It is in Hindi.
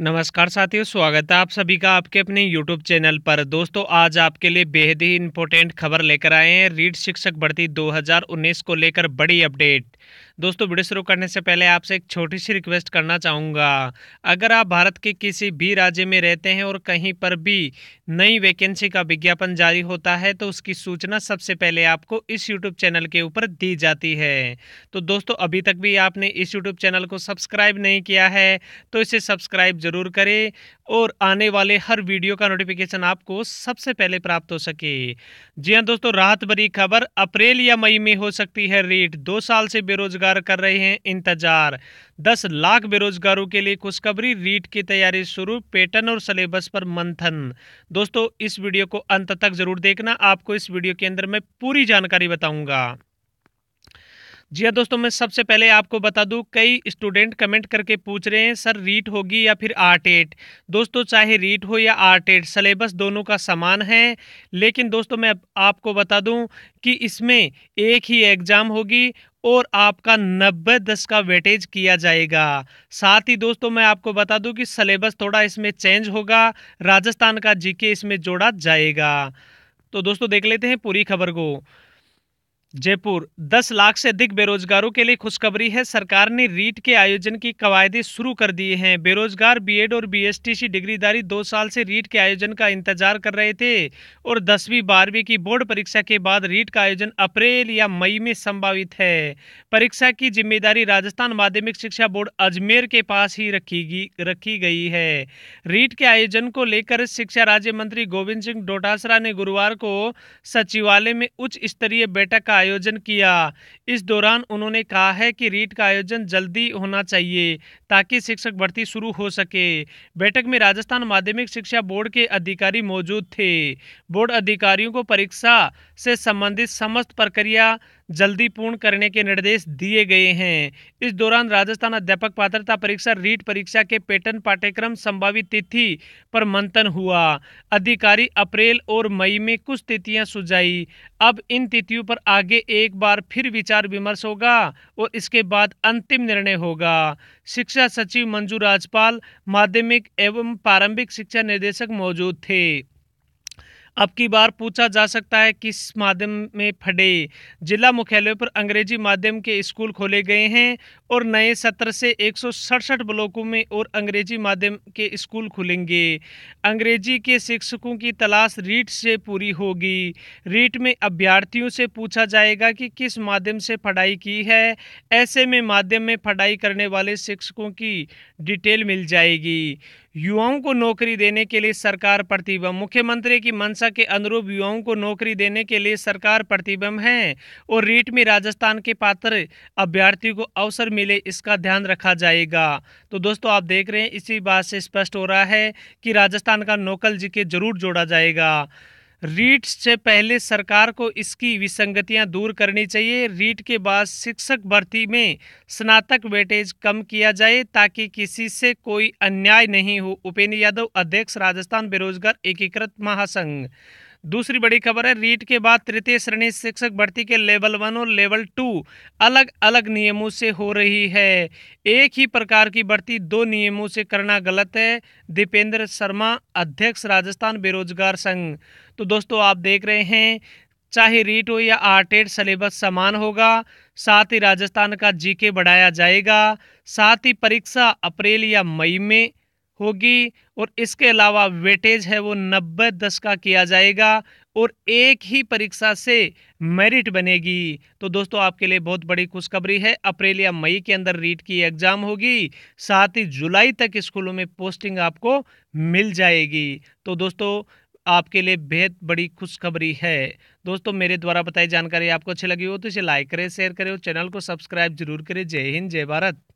नमस्कार साथियों स्वागत है आप सभी का आपके अपने YouTube चैनल पर दोस्तों आज आपके लिए बेहद ही इम्पोर्टेंट खबर लेकर आए हैं रीड शिक्षक भर्ती 2019 को लेकर बड़ी अपडेट दोस्तों वीडियो शुरू करने से पहले आपसे एक छोटी सी रिक्वेस्ट करना चाहूँगा अगर आप भारत के किसी भी राज्य में रहते हैं और कहीं पर भी नई वैकेंसी का विज्ञापन जारी होता है तो उसकी सूचना सबसे पहले आपको इस यूट्यूब चैनल के ऊपर दी जाती है तो दोस्तों अभी तक भी आपने इस यूट्यूब चैनल को सब्सक्राइब नहीं किया है तो इसे सब्सक्राइब जरूर करें और आने वाले हर वीडियो का नोटिफिकेशन आपको सबसे पहले प्राप्त हो सके जी हाँ दोस्तों राहत भरी खबर अप्रैल या मई में हो सकती है रेट दो साल से बेरोजगार कर रहे हैं इंतजार दस लाख बेरोजगारों के लिए खुशखबरी रीट की तैयारी शुरू पेटर्न और सिलेबस पर मंथन दोस्तों इस वीडियो को अंत तक जरूर देखना आपको इस वीडियो के अंदर मैं पूरी जानकारी बताऊंगा जी हाँ दोस्तों मैं सबसे पहले आपको बता दूं कई स्टूडेंट कमेंट करके पूछ रहे हैं सर रीट होगी या फिर आर टेट दोस्तों चाहे रीट हो या आर टेट सलेबस दोनों का समान है लेकिन दोस्तों मैं आपको बता दूं कि इसमें एक ही एग्ज़ाम होगी और आपका नब्बे दस का वेटेज किया जाएगा साथ ही दोस्तों मैं आपको बता दूं कि सलेबस थोड़ा इसमें चेंज होगा राजस्थान का जीके इसमें जोड़ा जाएगा तो दोस्तों देख लेते हैं पूरी खबर को जयपुर 10 लाख से अधिक बेरोजगारों के लिए खुशखबरी है सरकार ने रीट के आयोजन की कवायदे शुरू कर दिए हैं बेरोजगार बीएड और बीएसटीसी डिग्रीधारी दो साल से रीट के आयोजन का इंतजार कर रहे थे और दसवीं बारहवीं की बोर्ड परीक्षा के बाद रीट का आयोजन अप्रैल या मई में संभावित है परीक्षा की जिम्मेदारी राजस्थान माध्यमिक शिक्षा बोर्ड अजमेर के पास ही रखी रखी गई है रीट के आयोजन को लेकर शिक्षा राज्य मंत्री गोविंद सिंह डोटासरा ने गुरुवार को सचिवालय में उच्च स्तरीय बैठक का आयोजन किया इस दौरान उन्होंने कहा है कि रीट का आयोजन जल्दी होना चाहिए ताकि शिक्षक भर्ती शुरू हो सके बैठक में राजस्थान माध्यमिक शिक्षा बोर्ड के अधिकारी मौजूद थे बोर्ड अधिकारियों को परीक्षा से संबंधित समस्त प्रक्रिया जल्दी पूर्ण करने के निर्देश दिए गए हैं इस दौरान राजस्थान अध्यापक पात्रता परीक्षा रीट परीक्षा के पैटर्न पाठ्यक्रम संभावित तिथि पर मंथन हुआ अधिकारी अप्रैल और मई में कुछ तिथियां सुझाई अब इन तिथियों पर आगे एक बार फिर विचार विमर्श होगा और इसके बाद अंतिम निर्णय होगा शिक्षा सचिव मंजू राजपाल माध्यमिक एवं प्रारंभिक शिक्षा निदेशक मौजूद थे अब की बार पूछा जा सकता है किस माध्यम में फटे जिला मुख्यालय पर अंग्रेजी माध्यम के स्कूल खोले गए हैं और नए सत्र से एक ब्लॉकों में और अंग्रेजी माध्यम के स्कूल खुलेंगे अंग्रेजी के शिक्षकों की तलाश रीट से पूरी होगी रीट में अभ्यर्थियों से पूछा जाएगा कि किस माध्यम से पढ़ाई की है ऐसे में माध्यम में पढ़ाई करने वाले शिक्षकों की डिटेल मिल जाएगी युवाओं को नौकरी देने के लिए सरकार प्रतिबंध मुख्यमंत्री की मंशा के अनुरूप युवाओं को नौकरी देने के लिए सरकार प्रतिबंध है और रीट में राजस्थान के पात्र अभ्यर्थियों को अवसर मिले इसका ध्यान रखा जाएगा तो दोस्तों आप देख रहे हैं इसी बात से स्पष्ट हो रहा है कि राजस्थान का नौकल जी के जरूर जोड़ा जाएगा रीट से पहले सरकार को इसकी विसंगतियां दूर करनी चाहिए रीट के बाद शिक्षक भर्ती में स्नातक वेटेज कम किया जाए ताकि किसी से कोई अन्याय नहीं हो उपेन्द्र यादव अध्यक्ष राजस्थान बेरोजगार एकीकृत महासंघ दूसरी बड़ी खबर है रीट के बाद तृतीय श्रेणी शिक्षक भर्ती के लेवल वन और लेवल टू अलग अलग नियमों से हो रही है एक ही प्रकार की भर्ती दो नियमों से करना गलत है दीपेंद्र शर्मा अध्यक्ष राजस्थान बेरोजगार संघ तो दोस्तों आप देख रहे हैं चाहे रीट हो या आर्टेड सिलेबस समान होगा साथ ही राजस्थान का जीके बढ़ाया जाएगा साथ ही परीक्षा अप्रैल या मई में होगी और इसके अलावा वेटेज है वो नब्बे दस का किया जाएगा और एक ही परीक्षा से मेरिट बनेगी तो दोस्तों आपके लिए बहुत बड़ी खुशखबरी है अप्रैल या मई के अंदर रीट की एग्ज़ाम होगी साथ ही जुलाई तक स्कूलों में पोस्टिंग आपको मिल जाएगी तो दोस्तों आपके लिए बेहद बड़ी खुशखबरी है दोस्तों मेरे द्वारा बताई जानकारी आपको अच्छी लगी हो तो इसे लाइक करें शेयर करें और चैनल को सब्सक्राइब जरूर करें जय हिंद जय भारत